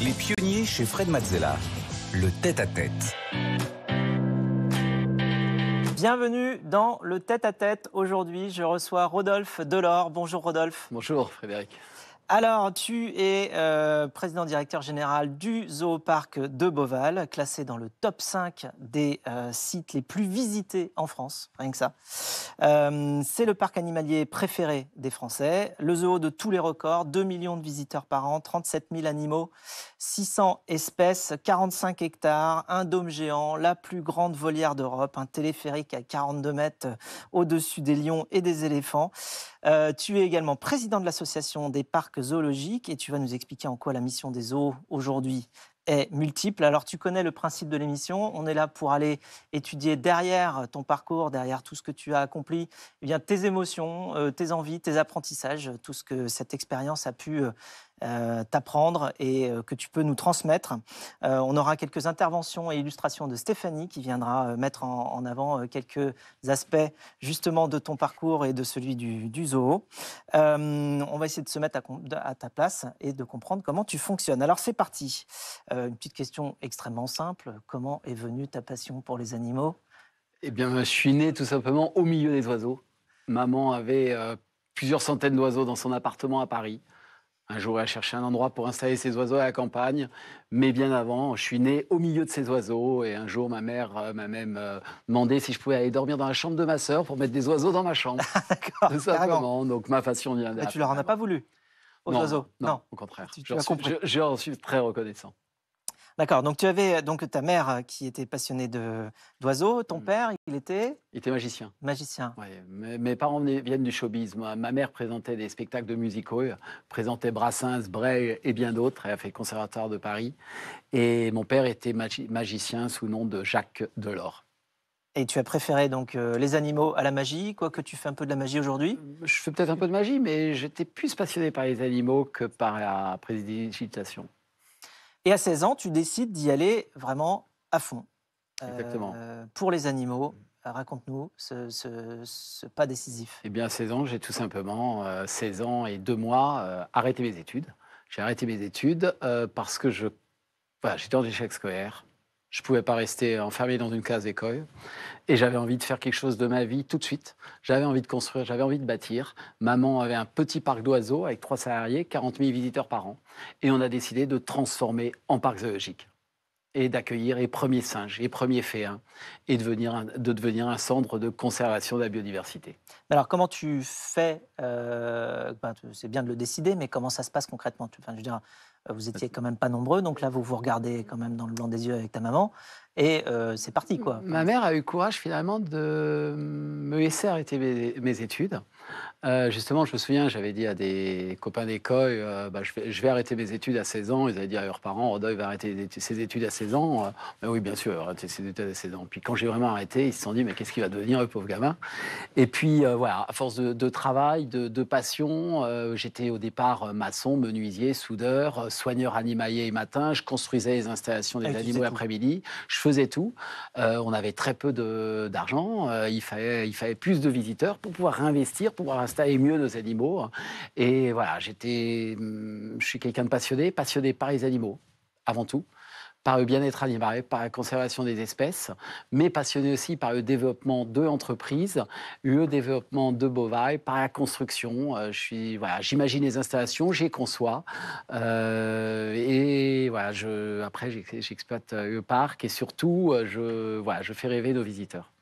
Les pionniers chez Fred Mazzella. Le tête-à-tête. Bienvenue dans le tête-à-tête. Aujourd'hui, je reçois Rodolphe Delors. Bonjour Rodolphe. Bonjour Frédéric. Alors, tu es euh, président directeur général du zoo-parc de Beauval, classé dans le top 5 des euh, sites les plus visités en France, rien que ça. Euh, c'est le parc animalier préféré des Français, le zoo de tous les records, 2 millions de visiteurs par an, 37 000 animaux 600 espèces, 45 hectares, un dôme géant, la plus grande volière d'Europe, un téléphérique à 42 mètres euh, au-dessus des lions et des éléphants. Euh, tu es également président de l'association des parcs zoologiques et tu vas nous expliquer en quoi la mission des zoos aujourd'hui est multiple. Alors tu connais le principe de l'émission, on est là pour aller étudier derrière ton parcours, derrière tout ce que tu as accompli, eh tes émotions, euh, tes envies, tes apprentissages, tout ce que cette expérience a pu euh, t'apprendre et euh, que tu peux nous transmettre. Euh, on aura quelques interventions et illustrations de Stéphanie qui viendra mettre en, avant quelques aspects justement de ton parcours et de celui du, zoo. on va essayer de se mettre à, à, ta place et de comprendre comment tu fonctionnes. Alors c'est parti. une petite question extrêmement simple. Comment est venue ta passion pour les animaux Eh bien, je suis né tout simplement au milieu des oiseaux. Maman avait plusieurs centaines d'oiseaux dans son appartement à Paris. Un jour, elle cherché un endroit pour installer ses oiseaux à la campagne. Mais bien avant, je suis né au milieu de ces oiseaux. Et un jour, ma mère euh, m'a même euh, demandé si je pouvais aller dormir dans la chambre de ma sœur pour mettre des oiseaux dans ma chambre. D'accord. ça comment ah Donc ma passion vient Et tu leur en as pas voulu aux oiseaux non, au contraire. Tu, je, je, suis très reconnaissant. D'accord. Donc tu avais euh, donc ta mère euh, qui était passionnée d'oiseaux, ton mmh. père, il était Il était magicien. Magicien. Ouais, mes, parents viennent du showbiz. Ma, mère présentait des spectacles de musicaux, euh, présentait Brassens, Bray et bien d'autres. Elle a fait le conservatoire de Paris. Et mon père était magicien sous le nom de Jacques Delors. Et tu as préféré donc les animaux à la magie, quoique tu fais un peu de la magie aujourd'hui mmh, Je fais peut-être un peu de magie, mais j'étais plus passionné par les animaux que par la prédigitation. Et à 16 ans, tu décides d'y aller vraiment à fond. Exactement. Euh, pour les animaux. Euh, raconte-nous ce, pas décisif. Eh bien, à 16 ans, j'ai tout simplement, 16 euh, ans et deux mois, arrêté mes études. J'ai arrêté mes études parce que je, voilà, j'étais en échec scolaire. Je ne pouvais pas rester enfermé dans une case école. Et j'avais envie de faire quelque chose de ma vie tout de suite. J'avais envie de construire, j'avais envie de bâtir. Maman avait un petit parc d'oiseaux avec trois salariés, 40 000 visiteurs par an. Et on a décidé de transformer en parc zoologique et d'accueillir les premiers singes, les premiers féins, et de devenir un, centre de conservation de la biodiversité. Alors comment tu fais euh, ben, C'est bien de le décider, mais comment ça se passe concrètement je veux vous étiez quand même pas nombreux, donc là, vous vous regardez quand même dans le blanc des yeux avec ta maman. Et euh, c'est parti, quoi. Ma mère a eu courage, finalement, de me laisser arrêter mes, études. Euh, justement, je me souviens, j'avais dit à des copains d'école, euh, bah, je, vais, arrêter mes études à 16 ans. Ils avaient dit à leurs parents, Rodolphe va arrêter ses études à 16 ans. Mais bah oui, bien sûr, arrêter ses études à 16 ans. Puis quand j'ai vraiment arrêté, ils se sont dit, mais qu'est-ce qu'il va devenir, le pauvre gamin Et puis voilà, à force de, travail, de, passion, j'étais au départ maçon, menuisier, soudeur, soigneur animalier et matin. Je construisais les installations des ah animaux l'après-midi. Je et tout. Euh, on avait très peu d'argent. Euh, il, fallait, il fallait plus de visiteurs pour pouvoir réinvestir, pour pouvoir installer mieux nos animaux. Et voilà, j'étais, hum, je suis quelqu'un de passionné, passionné par les animaux avant tout par le bien-être animal, par la conservation des espèces, mais passionné aussi par le développement de entreprises, le développement de Bovaille, par la construction. Euh, je suis, voilà, j'imagine les installations, j'y conçois. Euh, et voilà, je, après, j'exploite euh, le parc et surtout, je, voilà, je fais rêver nos visiteurs.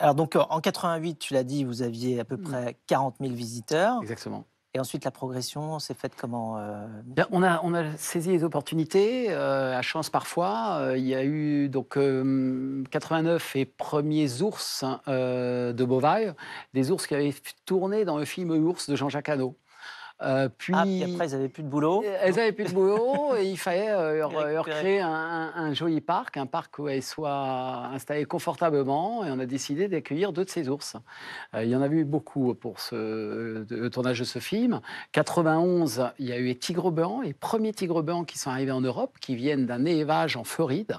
Alors donc en 88, tu l'as dit, vous aviez à peu mmh. près 40 000 visiteurs. Exactement. Et ensuite, la progression s'est faite comment euh, on, a, on a saisi les opportunités, à euh, chance parfois. Euh, il y a eu donc 89 et premiers ours hein, de Beauvais, des ours qui avaient tourné dans le film Ours de Jean-Jacques Hano. Euh, ah, puis, après, elles n'avaient plus de boulot. Euh, elles n'avaient plus de boulot et il fallait euh, leur, créer un, joli parc, un parc où elles soient installées confortablement. Et on a décidé d'accueillir deux de ces ours. il y en a eu beaucoup pour ce, le tournage de ce film. 91, il y a eu les tigres blancs, les premiers tigres blancs qui sont arrivés en Europe, qui viennent d'un élevage en Floride.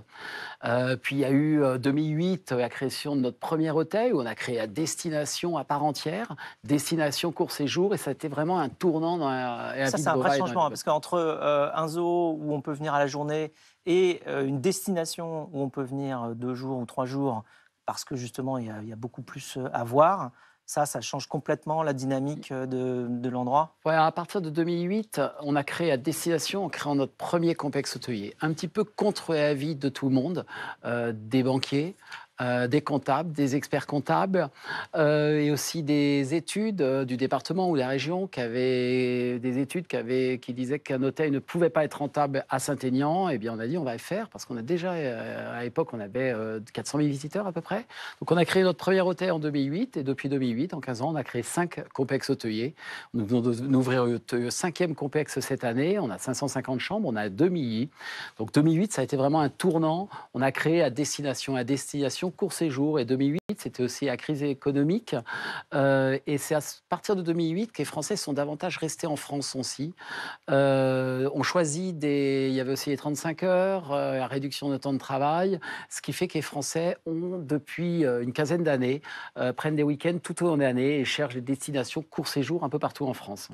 Euh, puis il y a eu 2008 euh, euh, la création de notre premier hôtel où on a créé la destination à part entière, destination court séjour, et ça a été vraiment un tournant dans la, la Ça, c'est un vrai changement hein, parce qu'entre un zoo où on peut venir à la journée et une destination où on peut venir deux jours ou trois jours parce que justement il y a beaucoup plus à voir ça, ça change complètement la dynamique euh, de, l'endroit À partir de 2008, on a créé à destination, en créant notre premier complexe hôtelier, un petit peu contre l'avis de tout le monde, euh, des banquiers, euh, des comptables, des experts comptables euh, et aussi des études euh, du département ou de la région qui avaient des études qui, disaient qu'un hôtel ne pouvait pas être rentable à Saint-Aignan. Eh bien, on a dit on va le faire parce qu'on a déjà, à l'époque, on avait 400 000 visiteurs à peu près. Donc, on a créé notre premier hôtel en 2008 et depuis 2008, en 15 ans, on a créé 5 complexes hôteliers. Nous venons d'ouvrir le cinquième complexe cette année. On a 550 chambres, on a 2 000. Donc, 2008, ça a été vraiment un tournant. On a créé à destination à destination court séjour. Et 2008, c'était aussi la crise économique. Euh, et c'est à partir de 2008 que les Français sont davantage restés en France aussi. Euh, on choisit des. Il y avait aussi les 35 heures, euh, la réduction de temps de travail, ce qui fait que les Français ont, depuis une quinzaine d'années, prennent des week-ends tout au long de l'année et cherchent des destinations court séjour un peu partout en France.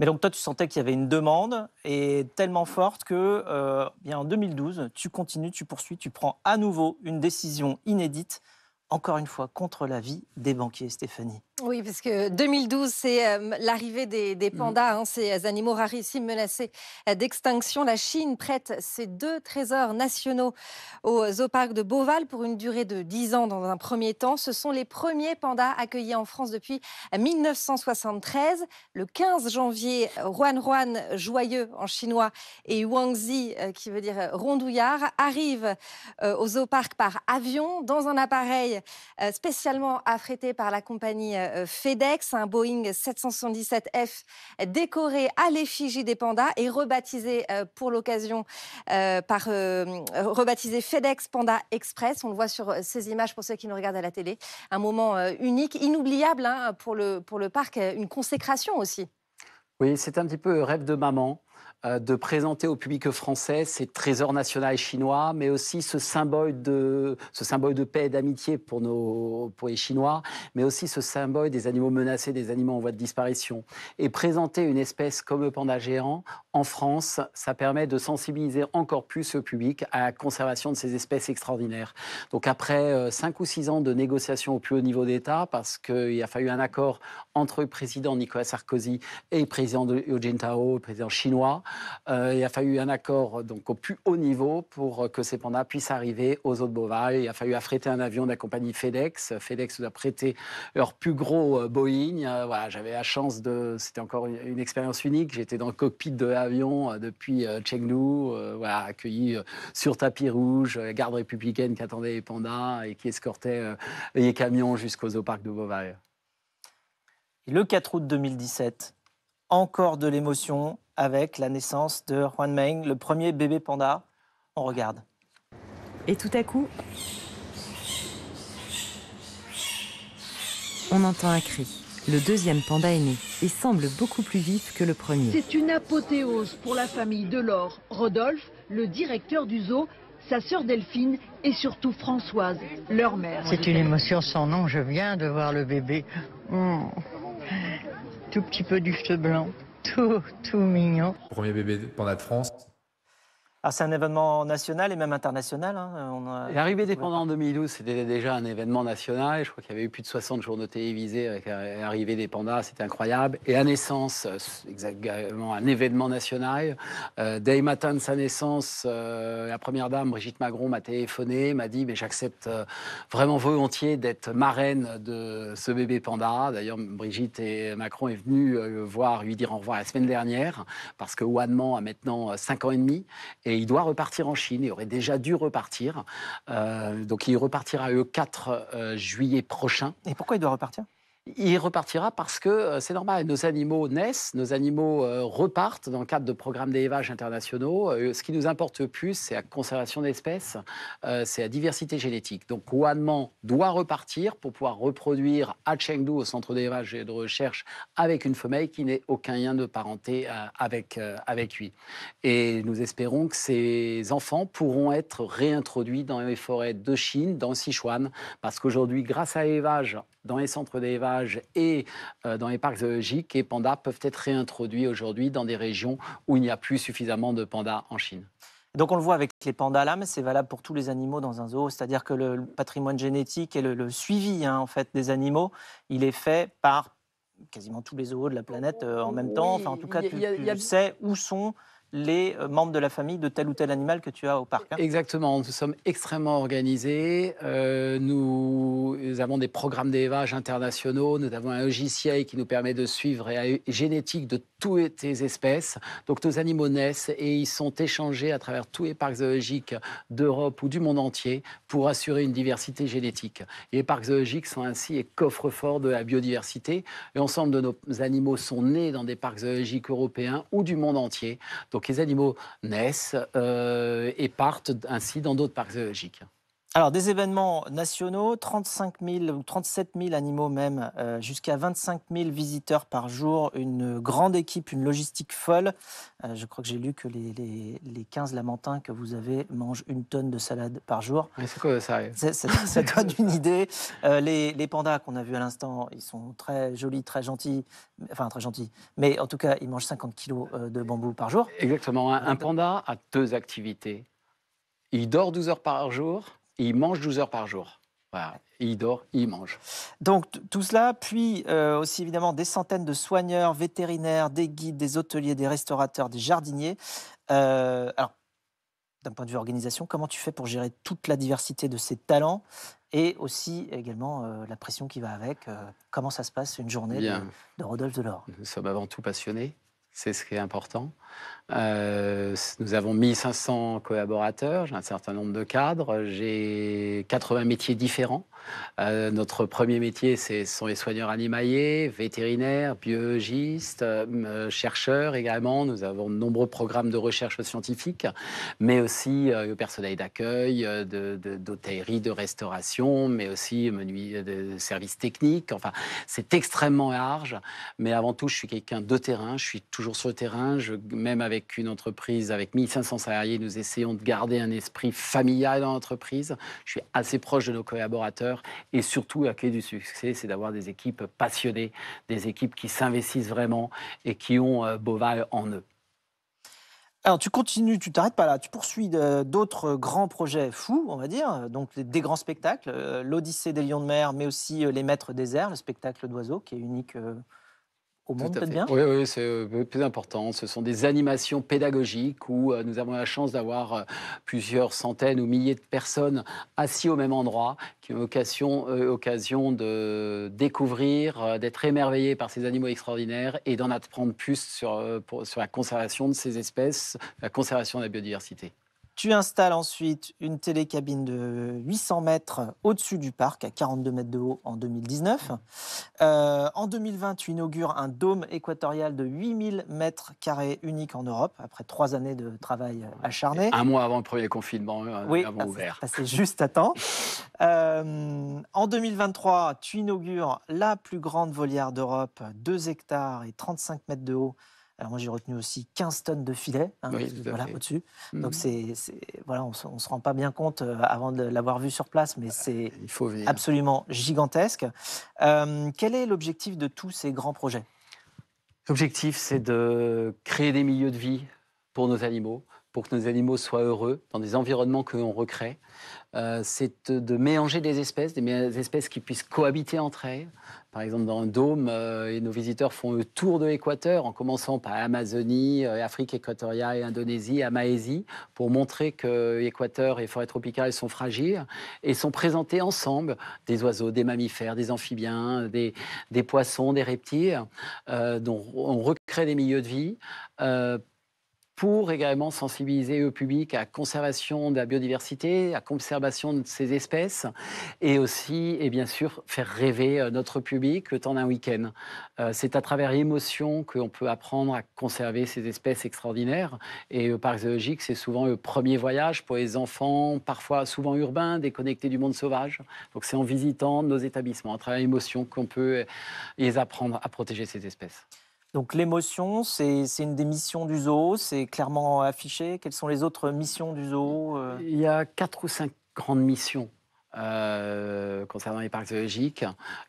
Mais donc toi, tu sentais qu'il y avait une demande et tellement mmh. forte que, euh, bien en 2012, tu continues, tu poursuis, tu prends à nouveau une décision inédite, encore une fois contre l'avis des banquiers, Stéphanie. Oui, parce que 2012, c'est euh, l'arrivée des, mmh. pandas, hein, ces euh, animaux rarissimes menacés euh, d'extinction. La Chine prête ses deux trésors nationaux au zooparc de Beauval pour une durée de 10 ans dans un premier temps. Ce sont les premiers pandas accueillis en France depuis 1973. Le 15 janvier, Juan Juan, joyeux en chinois, et Wangzi, qui veut dire rondouillard, arrivent au au zooparc par avion dans un appareil spécialement affrété par la compagnie euh, FedEx, un Boeing 777F décoré à l'effigie des pandas et rebaptisé euh, pour l'occasion euh, par rebaptisé FedEx Panda Express. On le voit sur ces images pour ceux qui nous regardent à la télé. Un moment unique, inoubliable hein, pour, le, pour le parc, une consécration aussi. Oui, c'est un petit peu rêve de maman. Euh, de présenter au public français ces trésors nationaux chinois, mais aussi ce symbole de, ce symbole de paix et d'amitié pour, nos, pour les Chinois, mais aussi ce symbole des animaux menacés, des animaux en voie de disparition. Et présenter une espèce comme le panda géant en France, ça permet de sensibiliser encore plus le public à la conservation de ces espèces extraordinaires. Donc après 5 euh, ou 6 ans de négociations au plus haut niveau d'État, parce qu'il a fallu un accord entre le président Nicolas Sarkozy et le président de Eugene Tao, le président chinois, euh, il a fallu un accord donc, au plus haut niveau pour que ces pandas puissent arriver aux eaux de Beauval. Il a fallu affréter un avion de la compagnie FedEx. FedEx nous a prêté leur plus gros euh, Boeing. Euh, voilà, j'avais la chance de... C'était encore une, expérience unique. J'étais dans le cockpit de l'avion depuis Chengdu, accueilli sur tapis rouge, la garde républicaine qui attendait les pandas et qui escortait les camions jusqu'aux eaux parcs de Beauval. le 4 août 2017, encore de l'émotion avec la naissance de Juan Meng, le premier bébé panda. On regarde. Et tout à coup, on entend un cri. Le deuxième panda est né et semble beaucoup plus vif que le premier. C'est une apothéose pour la famille Delors. Rodolphe, le directeur du zoo, sa sœur Delphine et surtout Françoise, leur mère. C'est une émotion sans nom. Je viens de voir le bébé. Oh tout petit peu du feu blanc. Tout, tout mignon. Premier bébé panda de France c'est un événement national et même international. Hein. L'arrivée des pandas en 2012, c'était déjà un événement national. Je crois qu'il y avait eu plus de 60 journaux télévisés avec l'arrivée des pandas, c'était incroyable. Et à naissance, euh, exactement un événement national. Euh, le matin de sa naissance, euh, la première dame, Brigitte Macron m'a téléphoné, m'a dit, mais j'accepte euh, vraiment volontiers d'être marraine de ce bébé panda. D'ailleurs, Brigitte et Macron est venue le voir, lui dire au revoir la semaine dernière, parce que Wanman a maintenant 5 ans et demi. Et et il doit repartir en Chine. Il aurait déjà dû repartir. Euh, donc il repartira le 4 euh, juillet prochain. Et pourquoi il doit repartir il repartira parce que euh, c'est normal, nos animaux naissent, nos animaux euh, repartent dans le cadre de programmes d'élevage internationaux. Euh, ce qui nous importe le plus, c'est la conservation d'espèces, c'est la diversité génétique. Donc Wanman doit repartir pour pouvoir reproduire à Chengdu, au centre d'élevage et de recherche, avec une femelle qui n'ait aucun lien de parenté avec, avec lui. Et nous espérons que ces enfants pourront être réintroduits dans les forêts de Chine, dans Sichuan, parce qu'aujourd'hui, grâce à l'élevage dans les centres d'élevage et euh, dans les parcs zoologiques. Et pandas peuvent être réintroduits aujourd'hui dans des régions où il n'y a plus suffisamment de pandas en Chine. Donc on le voit avec les pandas là, mais c'est valable pour tous les animaux dans un zoo. C'est-à-dire que le patrimoine génétique et le, suivi hein, en fait des animaux, il est fait par quasiment tous les zoos de la planète euh, en même temps. Enfin, en tout cas, tu sais où sont les euh, membres de la famille de tel ou tel animal que tu as au parc. Hein. Exactement, nous sommes extrêmement organisés. Euh, nous, avons des programmes d'élevage internationaux, nous avons un logiciel qui nous permet de suivre la génétique de toutes tes espèces. Donc nos animaux naissent et ils sont échangés à travers tous les parcs zoologiques d'Europe ou du monde entier pour assurer une diversité génétique. les parcs zoologiques sont ainsi les coffres-forts de la biodiversité. L'ensemble de nos animaux sont nés dans des parcs zoologiques européens ou du monde entier. Donc les animaux naissent euh, et partent ainsi dans d'autres parcs zoologiques. Alors, des événements nationaux, 35 000 ou 37 000 animaux même, euh, jusqu'à 25 000 visiteurs par jour, une grande équipe, une logistique folle. Euh, je crois que j'ai lu que les, 15 lamentins que vous avez mangent une tonne de salade par jour. Mais c'est quoi ça Ça donne une idée. Euh, les, pandas qu'on a vus à l'instant, ils sont très jolis, très gentils, enfin très gentils, mais en tout cas, ils mangent 50 kg de bambou par jour. Exactement, un panda a deux activités. Il dort 12 heures par jour il mange 12 heures par jour. Voilà. il dort, il mange. Donc tout cela, puis euh, aussi évidemment des centaines de soigneurs, vétérinaires, des guides, des hôteliers, des restaurateurs, des jardiniers. Euh, alors, d'un point de vue organisation, comment tu fais pour gérer toute la diversité de ces talents et aussi également euh, la pression qui va avec Comment ça se passe une journée de, de, Rodolphe Delors Nous sommes avant tout passionnés c'est ce qui est important. Euh, nous avons 1500 collaborateurs, j'ai un certain nombre de cadres, j'ai 80 métiers différents. Euh, notre premier métier, ce sont les soigneurs animaliers, vétérinaires, biologistes, euh, euh, chercheurs également. Nous avons de nombreux programmes de recherche scientifique, mais aussi le personnel d'accueil, d'hôtellerie, de, restauration, mais aussi menu, de services techniques. Enfin, c'est extrêmement large, mais avant tout, je suis quelqu'un de terrain. Je suis toujours sur le terrain. même avec une entreprise avec 1500 salariés, nous essayons de garder un esprit familial dans l'entreprise. Je suis assez proche de nos collaborateurs et surtout la clé du succès, c'est d'avoir des équipes passionnées, des équipes qui s'investissent vraiment et qui ont euh, Boval en eux. Alors tu continues, tu t'arrêtes pas là, tu poursuis euh, d'autres euh, grands projets fous, on va dire, donc des grands spectacles, l'Odyssée des Lions de mer, mais aussi Les Maîtres des airs, le spectacle d'oiseaux qui est unique oui, oui c'est euh, plus important. Ce sont des animations pédagogiques où euh, nous avons la chance d'avoir euh, plusieurs centaines ou milliers de personnes assises au même endroit qui ont occasion, occasion de découvrir, d'être émerveillés par ces animaux extraordinaires et d'en apprendre plus sur, sur la conservation de ces espèces, la conservation de la biodiversité. Tu installes ensuite une télécabine de 800 mètres au-dessus du parc, à 42 mètres de haut en 2019. Euh, en 2020, tu inaugures un dôme équatorial de 8000 mètres carrés unique en Europe, après trois années de travail acharné. Un mois avant le premier confinement, euh, oui, avant ouvert. c'est juste à temps. Euh, en 2023, tu inaugures la plus grande volière d'Europe, 2 hectares et 35 mètres de haut, alors moi j'ai retenu aussi 15 tonnes de filets hein, voilà, au-dessus. Mhm. Donc c'est, voilà, on ne se rend pas bien compte euh, avant de l'avoir vu sur place, mais c'est ah, absolument gigantesque. Euh, quel est l'objectif de tous ces grands projets L'objectif, c'est de créer des milieux de vie pour nos animaux, pour que nos animaux soient heureux dans des environnements que l'on recrée. Euh, c'est de mélanger des espèces, des espèces qui puissent cohabiter entre elles. Par exemple, dans un dôme, euh, et nos visiteurs font le tour de l'Équateur en commençant par Amazonie, euh, Afrique équatoriale, Indonésie, Amaésie, pour montrer que l'Équateur et les forêts tropicales sont fragiles et sont présentés ensemble des oiseaux, des mammifères, des amphibiens, des, des poissons, des reptiles, euh, dont on recrée des milieux de vie pour également sensibiliser le public à la conservation de la biodiversité, à la conservation de ces espèces, et aussi, et bien sûr, faire rêver euh, notre public le temps d'un week-end. Euh, c'est à travers l'émotion qu'on peut apprendre à conserver ces espèces extraordinaires. Et le parc zoologique, c'est souvent le premier voyage pour les enfants, parfois souvent urbains, déconnectés du monde sauvage. Donc c'est en visitant nos établissements, à travers l'émotion, qu'on peut euh, les apprendre à protéger ces espèces. Donc l'émotion, c'est une des missions du zoo, c'est clairement affiché. Quelles sont les autres missions du zoo euh? Il y a quatre ou cinq grandes missions. Euh, concernant les parcs zoologiques,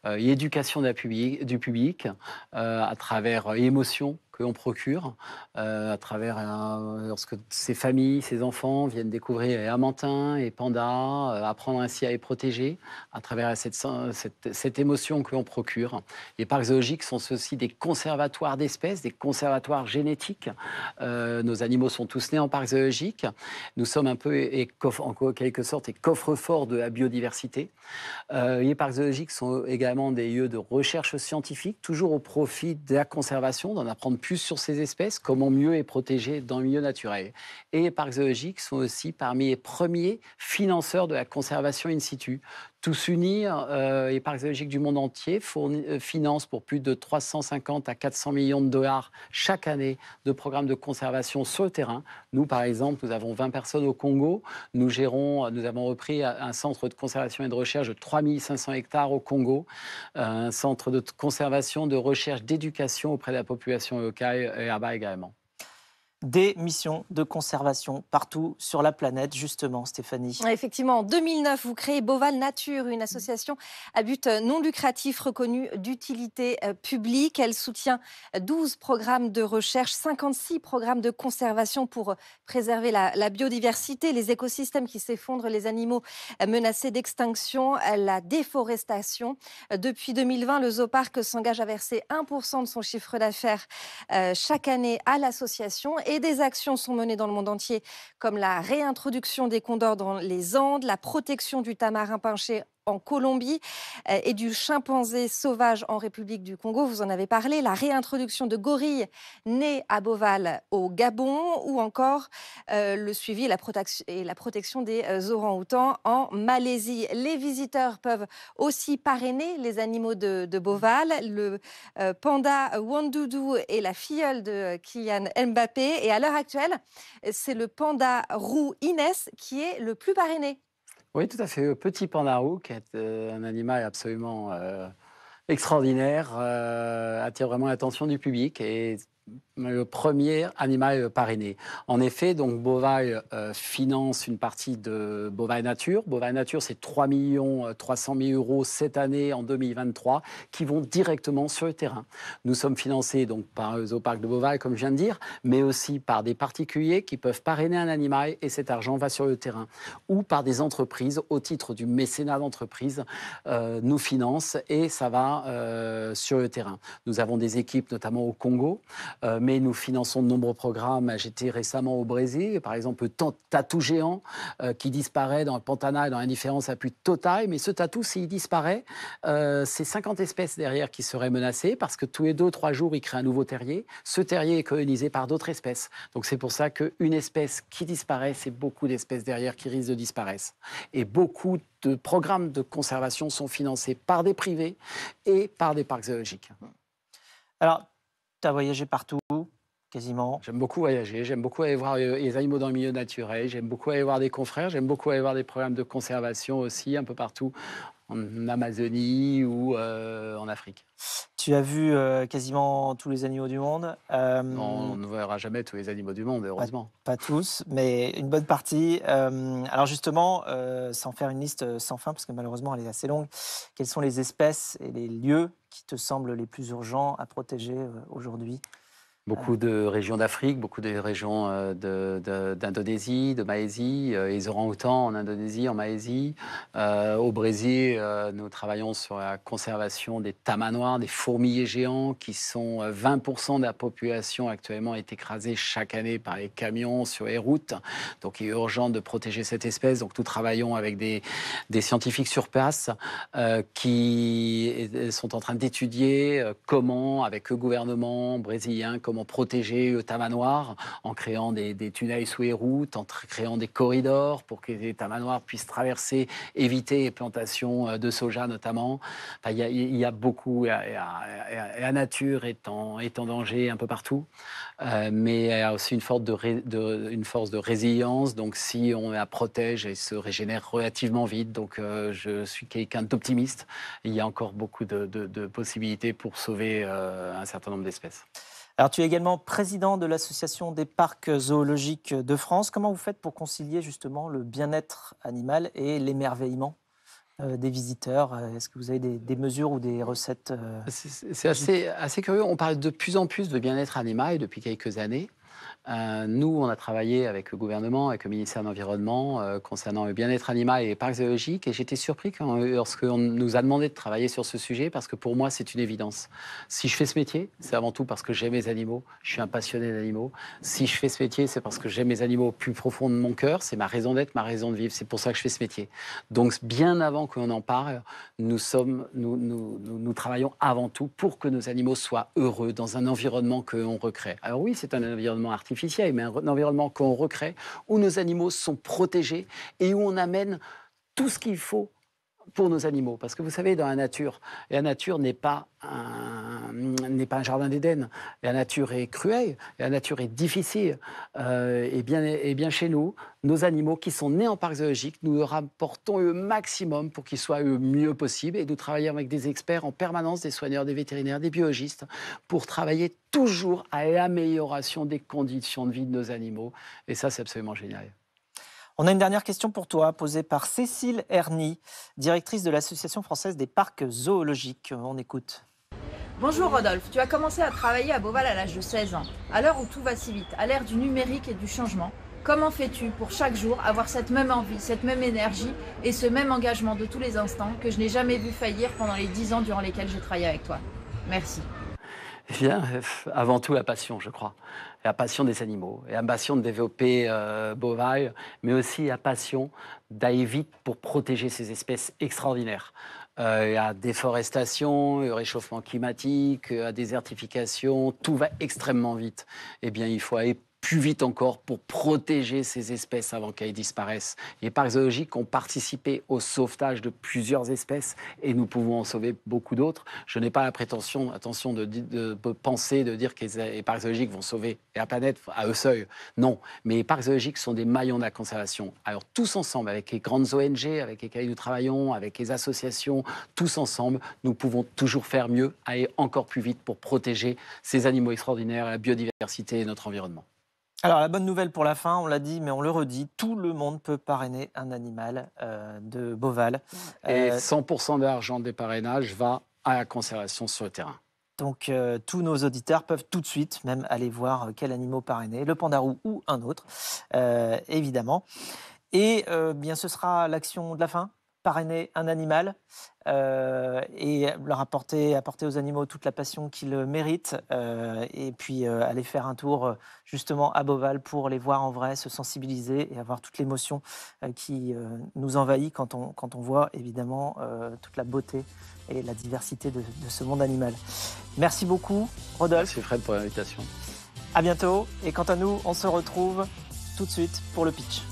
euh, du public euh, à travers émotion, que procure euh, à travers euh, lorsque ces familles, ces enfants viennent découvrir les amantins et pandas, euh, apprendre ainsi à les protéger à travers cette, cette, cette émotion que l'on procure. Les parcs zoologiques sont ceux-ci des conservatoires d'espèces, des conservatoires génétiques. nos animaux sont tous nés en parcs zoologiques. Nous sommes un peu et, coffre en quelque sorte et coffres-forts de la biodiversité. les parcs zoologiques sont également des lieux de recherche scientifique, toujours au profit de la conservation, d'en apprendre sur ces espèces, comment mieux les protéger dans le milieu naturel. Et les parcs zoologiques sont aussi parmi les premiers financeurs de la conservation in situ. Tous Unir euh, et Parcs zoologiques du monde entier euh, financent pour plus de 350 à 400 millions de dollars chaque année de programmes de conservation sur le terrain. Nous, par exemple, nous avons 20 personnes au Congo. Nous gérons, euh, nous avons repris un centre de conservation et de recherche de 3500 hectares au Congo, un centre de conservation, de recherche, d'éducation auprès de la population locale et là-bas également des missions de conservation partout sur la planète, justement, Stéphanie. Effectivement, en 2009, vous créez Boval Nature, une association à but non lucratif reconnue d'utilité euh, publique. Elle soutient 12 programmes de recherche, 56 programmes de conservation pour préserver la, la biodiversité, les écosystèmes qui s'effondrent, les animaux euh, menacés d'extinction, euh, la déforestation. Depuis 2020, le Zooparc s'engage à verser 1% de son chiffre d'affaires chaque année à l'association et et des actions sont menées dans le monde entier, comme la réintroduction des condors dans les Andes, la protection du tamarin pinché en Colombie euh, et du chimpanzé sauvage en République du Congo. Vous en avez parlé. La réintroduction de gorilles nés à Boval au Gabon ou encore euh, le suivi et la, protection des euh, orangs-outans en Malaisie. Les visiteurs peuvent aussi parrainer les animaux de, Boval, le panda Wandoudou et la filleule de Kylian Mbappé. Et à l'heure actuelle, c'est le panda roux Inès qui est le plus parrainé oui, tout à fait. Euh, petit pandarou, qui est euh, un animal absolument euh, extraordinaire, attire vraiment l'attention du public le premier animal parrainé. En effet, donc Bovail euh, finance une partie de Bovail Nature. Bovail Nature, c'est 3 300 000 euros cette année en 2023 qui vont directement sur le terrain. Nous sommes financés donc par le parc de Bovail, comme je viens de dire, mais aussi par des particuliers qui peuvent parrainer un animal et cet argent va sur le terrain, ou par des entreprises au titre du mécénat d'entreprise euh, nous financent et ça va euh, sur le terrain. Nous avons des équipes notamment au Congo. Euh, mais nous finançons de nombreux programmes. J'étais récemment au Brésil, par exemple, tant Tatou Géant, géants euh, qui disparaît dans le pantanal et dans l'indifférence à plus de totale. Mais ce tatou, s'il disparaît, euh, c'est 50 espèces derrière qui seraient menacées parce que tous les deux, trois jours, il crée un nouveau terrier. Ce terrier est colonisé par d'autres espèces. Donc c'est pour ça qu'une espèce qui disparaît, c'est beaucoup d'espèces derrière qui risquent de disparaître. Et beaucoup de programmes de conservation sont financés par des privés et par des parcs zoologiques. Alors, tu voyagé partout, quasiment J'aime beaucoup voyager, j'aime beaucoup aller voir euh, les animaux dans le milieu naturel, j'aime beaucoup aller voir des confrères, j'aime beaucoup aller voir des programmes de conservation aussi, un peu partout, en Amazonie ou euh, en Afrique. Tu as vu euh, quasiment tous les animaux du monde. on ne verra jamais tous les animaux du monde, heureusement. Pas, pas tous, mais une bonne partie. alors justement, sans faire une liste sans fin, parce que malheureusement elle est assez longue, quelles sont les espèces et les lieux qui te semblent les plus urgents à protéger euh, aujourd'hui Beaucoup de régions d'Afrique, beaucoup de régions euh, d'Indonésie, de, de, Malaisie, Ils euh, auront autant en Indonésie, en Malaisie. Euh, au Brésil, nous travaillons sur la conservation des tamanoirs, noirs, des fourmiliers géants, qui sont 20% de la population actuellement est écrasée chaque année par les camions sur les routes. Donc il est urgent de protéger cette espèce. Donc nous travaillons avec des, des scientifiques sur place qui sont en train d'étudier comment, avec le gouvernement brésilien, protéger le tamanoir en créant des, tunnels sous les routes, en créant des corridors pour que les tamanoirs puissent traverser, éviter les plantations euh, de soja notamment. Il y, a beaucoup, la nature est en, danger un peu partout, euh, mais mais y a aussi une, force de, une force de résilience, donc si on la protège, elle se régénère relativement vite, donc euh, je suis quelqu'un d'optimiste, il y a encore beaucoup de, possibilités pour sauver un certain nombre d'espèces. Alors, tu es également président de l'Association des parcs zoologiques de France. Comment vous faites pour concilier justement le bien-être animal et l'émerveillement euh, des visiteurs euh, Est-ce que vous avez des, mesures ou des recettes euh, C'est assez, assez curieux. On parle de plus en plus de bien-être animal depuis quelques années. Euh, nous, on a travaillé avec le gouvernement, avec le ministère de l'Environnement euh, concernant le bien-être animal et les parcs zoologiques. Et j'étais surpris quand, euh, lorsqu'on nous a demandé de travailler sur ce sujet parce que pour moi, c'est une évidence. Si je fais ce métier, c'est avant tout parce que j'aime les animaux. Je suis un passionné d'animaux. Si je fais ce métier, c'est parce que j'aime les animaux au plus profond de mon cœur. C'est ma raison d'être, ma raison de vivre. C'est pour ça que je fais ce métier. Donc, bien avant qu'on en parle, nous, sommes, nous, nous, travaillons avant tout pour que nos animaux soient heureux dans un environnement que recrée. Alors oui, c'est un environnement artificiel mais un environnement qu'on recrée, où nos animaux sont protégés et où on amène tout ce qu'il faut pour nos animaux. Parce que vous savez, dans la nature, la nature n'est pas un, n'est pas un jardin d'Éden. La nature est cruelle, la nature est difficile. Euh, et, bien, et bien chez nous, nos animaux qui sont nés en parc zoologique, nous leur apportons le maximum pour qu'ils soient le mieux possible. Et nous travaillons avec des experts en permanence, des soigneurs, des vétérinaires, des biologistes, pour travailler toujours à l'amélioration des conditions de vie de nos animaux. Et ça, c'est absolument génial. On a une dernière question pour toi, posée par Cécile Herny, directrice de l'Association française des parcs zoologiques. On écoute. Bonjour Rodolphe, tu as commencé à travailler à Beauval à l'âge de 16 ans. À l'heure où tout va si vite, à l'ère du numérique et du changement, comment fais-tu pour chaque jour avoir cette même envie, cette même énergie et ce même engagement de tous les instants que je n'ai jamais vu faillir pendant les 10 ans durant lesquels j'ai travaillé avec toi Merci bien, euh, avant tout la passion, je crois. La passion des animaux, et la passion de développer euh, mais aussi la passion d'aller vite pour protéger ces espèces extraordinaires. Euh, il y a déforestation, le réchauffement climatique, euh, la désertification, tout va extrêmement vite. Eh bien, il faut aller plus vite encore pour protéger ces espèces avant qu'elles disparaissent. Les parcs zoologiques ont participé au sauvetage de plusieurs espèces et nous pouvons en sauver beaucoup d'autres. Je n'ai pas la prétention, attention, de, penser, de dire que les, les parcs zoologiques vont sauver la planète à eux seuls. Non, mais les parcs zoologiques sont des maillons de la conservation. Alors tous ensemble, avec les grandes ONG, avec lesquelles nous travaillons, avec les associations, tous ensemble, nous pouvons toujours faire mieux, aller encore plus vite pour protéger ces animaux extraordinaires, la biodiversité et notre environnement. Alors la bonne nouvelle pour la fin, on l'a dit, mais on le redit, tout le monde peut parrainer un animal euh, de Boval. Et 100% de l'argent des parrainages va à la conservation sur le terrain. Donc euh, tous nos auditeurs peuvent tout de suite même aller voir euh, quel animal parrainer, le pandarou ou un autre, évidemment. Et bien ce sera l'action de la fin parrainer un animal euh, et leur apporter, apporter aux animaux toute la passion qu'ils méritent euh, et puis euh, aller faire un tour justement à Beauval pour les voir en vrai, se sensibiliser et avoir toute l'émotion qui nous envahit quand on, quand on voit évidemment toute la beauté et la diversité de, de, ce monde animal. Merci beaucoup Rodolphe. Merci Fred pour l'invitation. À bientôt et quant à nous, on se retrouve tout de suite pour le pitch.